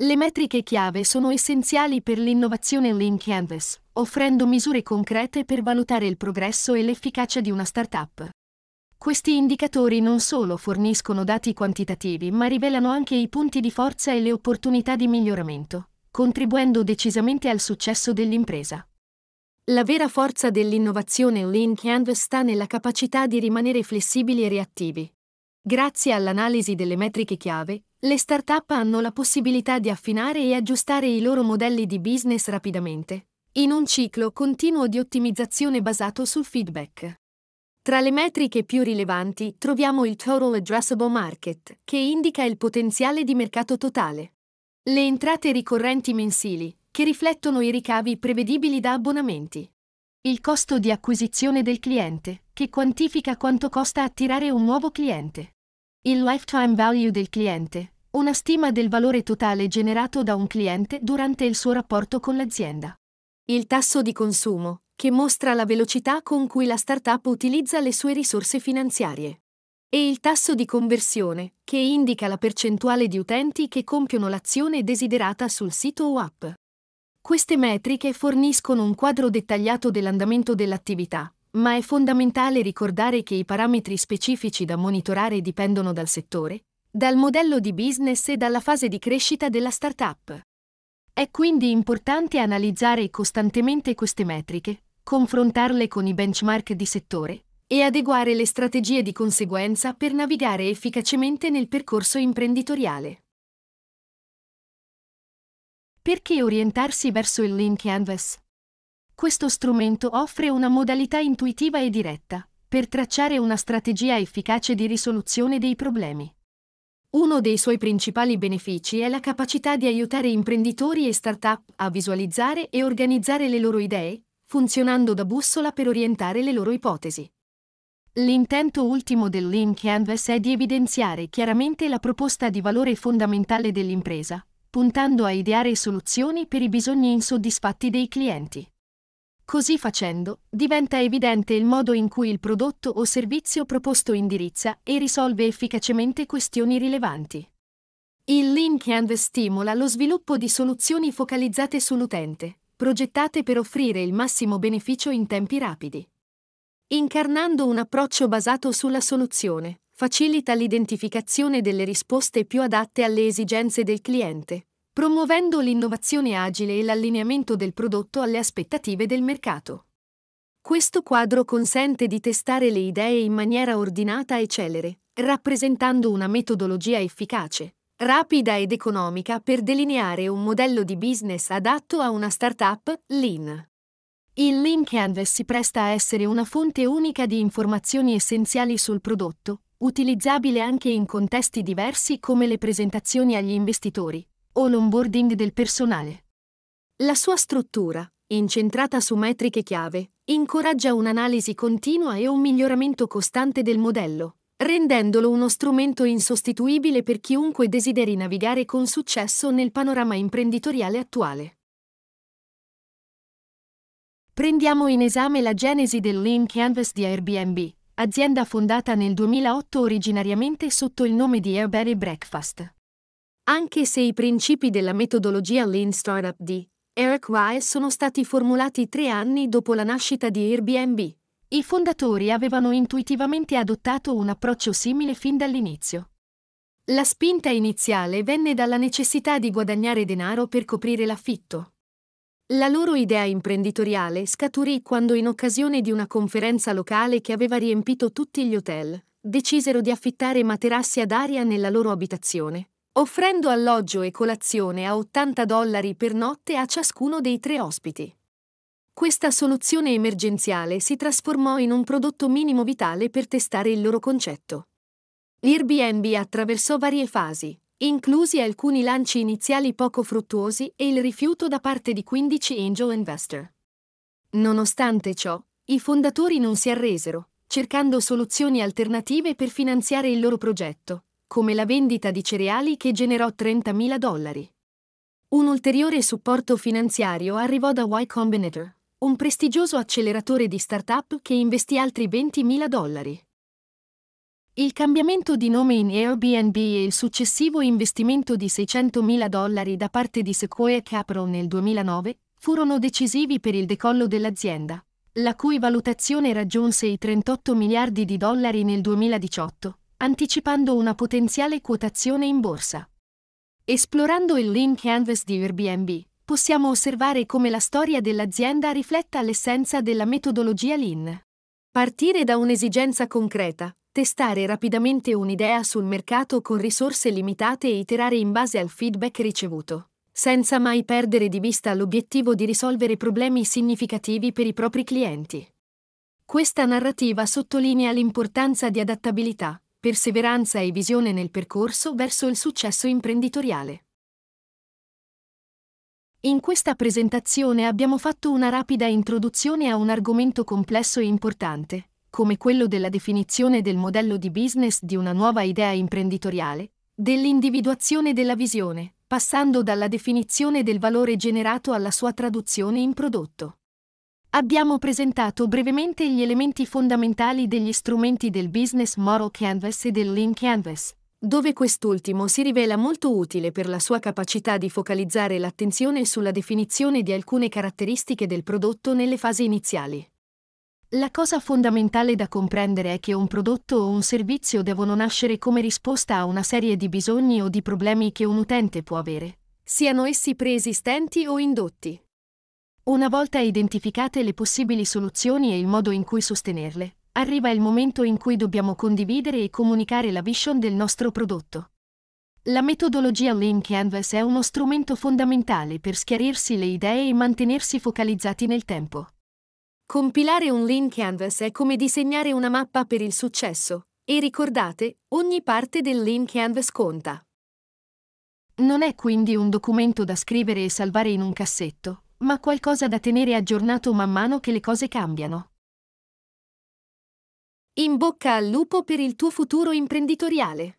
Le metriche chiave sono essenziali per l'innovazione Lean Canvas, offrendo misure concrete per valutare il progresso e l'efficacia di una startup. Questi indicatori non solo forniscono dati quantitativi, ma rivelano anche i punti di forza e le opportunità di miglioramento, contribuendo decisamente al successo dell'impresa. La vera forza dell'innovazione Lean Canvas sta nella capacità di rimanere flessibili e reattivi. Grazie all'analisi delle metriche chiave, le start-up hanno la possibilità di affinare e aggiustare i loro modelli di business rapidamente, in un ciclo continuo di ottimizzazione basato sul feedback. Tra le metriche più rilevanti troviamo il Total Addressable Market, che indica il potenziale di mercato totale. Le entrate ricorrenti mensili, che riflettono i ricavi prevedibili da abbonamenti. Il costo di acquisizione del cliente, che quantifica quanto costa attirare un nuovo cliente. Il lifetime value del cliente, una stima del valore totale generato da un cliente durante il suo rapporto con l'azienda. Il tasso di consumo, che mostra la velocità con cui la startup utilizza le sue risorse finanziarie. E il tasso di conversione, che indica la percentuale di utenti che compiono l'azione desiderata sul sito o app. Queste metriche forniscono un quadro dettagliato dell'andamento dell'attività, ma è fondamentale ricordare che i parametri specifici da monitorare dipendono dal settore, dal modello di business e dalla fase di crescita della startup. È quindi importante analizzare costantemente queste metriche, confrontarle con i benchmark di settore e adeguare le strategie di conseguenza per navigare efficacemente nel percorso imprenditoriale. Perché orientarsi verso il Lean Canvas? Questo strumento offre una modalità intuitiva e diretta per tracciare una strategia efficace di risoluzione dei problemi. Uno dei suoi principali benefici è la capacità di aiutare imprenditori e start-up a visualizzare e organizzare le loro idee, funzionando da bussola per orientare le loro ipotesi. L'intento ultimo del Lean Canvas è di evidenziare chiaramente la proposta di valore fondamentale dell'impresa, puntando a ideare soluzioni per i bisogni insoddisfatti dei clienti. Così facendo, diventa evidente il modo in cui il prodotto o servizio proposto indirizza e risolve efficacemente questioni rilevanti. Il Lean Canvas stimola lo sviluppo di soluzioni focalizzate sull'utente, progettate per offrire il massimo beneficio in tempi rapidi. Incarnando un approccio basato sulla soluzione, facilita l'identificazione delle risposte più adatte alle esigenze del cliente, promuovendo l'innovazione agile e l'allineamento del prodotto alle aspettative del mercato. Questo quadro consente di testare le idee in maniera ordinata e celere, rappresentando una metodologia efficace, rapida ed economica per delineare un modello di business adatto a una startup lean. Il Lean Canvas si presta a essere una fonte unica di informazioni essenziali sul prodotto, utilizzabile anche in contesti diversi come le presentazioni agli investitori, o l'onboarding del personale. La sua struttura, incentrata su metriche chiave, incoraggia un'analisi continua e un miglioramento costante del modello, rendendolo uno strumento insostituibile per chiunque desideri navigare con successo nel panorama imprenditoriale attuale. Prendiamo in esame la genesi del Lean Canvas di Airbnb, azienda fondata nel 2008 originariamente sotto il nome di Airbnb Breakfast. Anche se i principi della metodologia Lean Startup di Eric Ries sono stati formulati tre anni dopo la nascita di Airbnb, i fondatori avevano intuitivamente adottato un approccio simile fin dall'inizio. La spinta iniziale venne dalla necessità di guadagnare denaro per coprire l'affitto. La loro idea imprenditoriale scaturì quando in occasione di una conferenza locale che aveva riempito tutti gli hotel, decisero di affittare materassi ad aria nella loro abitazione, offrendo alloggio e colazione a 80 dollari per notte a ciascuno dei tre ospiti. Questa soluzione emergenziale si trasformò in un prodotto minimo vitale per testare il loro concetto. L'Airbnb attraversò varie fasi, inclusi alcuni lanci iniziali poco fruttuosi e il rifiuto da parte di 15 angel investor. Nonostante ciò, i fondatori non si arresero, cercando soluzioni alternative per finanziare il loro progetto, come la vendita di cereali che generò 30.000 dollari. Un ulteriore supporto finanziario arrivò da Y Combinator, un prestigioso acceleratore di start-up che investì altri 20.000 dollari. Il cambiamento di nome in Airbnb e il successivo investimento di 600.000 dollari da parte di Sequoia Capital nel 2009 furono decisivi per il decollo dell'azienda, la cui valutazione raggiunse i 38 miliardi di dollari nel 2018, anticipando una potenziale quotazione in borsa. Esplorando il lean canvas di Airbnb, possiamo osservare come la storia dell'azienda rifletta l'essenza della metodologia lean. Partire da un'esigenza concreta, testare rapidamente un'idea sul mercato con risorse limitate e iterare in base al feedback ricevuto, senza mai perdere di vista l'obiettivo di risolvere problemi significativi per i propri clienti. Questa narrativa sottolinea l'importanza di adattabilità, perseveranza e visione nel percorso verso il successo imprenditoriale. In questa presentazione abbiamo fatto una rapida introduzione a un argomento complesso e importante, come quello della definizione del modello di business di una nuova idea imprenditoriale, dell'individuazione della visione, passando dalla definizione del valore generato alla sua traduzione in prodotto. Abbiamo presentato brevemente gli elementi fondamentali degli strumenti del Business Model Canvas e del Lean Canvas, dove quest'ultimo si rivela molto utile per la sua capacità di focalizzare l'attenzione sulla definizione di alcune caratteristiche del prodotto nelle fasi iniziali. La cosa fondamentale da comprendere è che un prodotto o un servizio devono nascere come risposta a una serie di bisogni o di problemi che un utente può avere, siano essi preesistenti o indotti. Una volta identificate le possibili soluzioni e il modo in cui sostenerle, arriva il momento in cui dobbiamo condividere e comunicare la vision del nostro prodotto. La metodologia Lean Canvas è uno strumento fondamentale per schiarirsi le idee e mantenersi focalizzati nel tempo. Compilare un Lean Canvas è come disegnare una mappa per il successo, e ricordate, ogni parte del Lean Canvas conta. Non è quindi un documento da scrivere e salvare in un cassetto, ma qualcosa da tenere aggiornato man mano che le cose cambiano. In bocca al lupo per il tuo futuro imprenditoriale!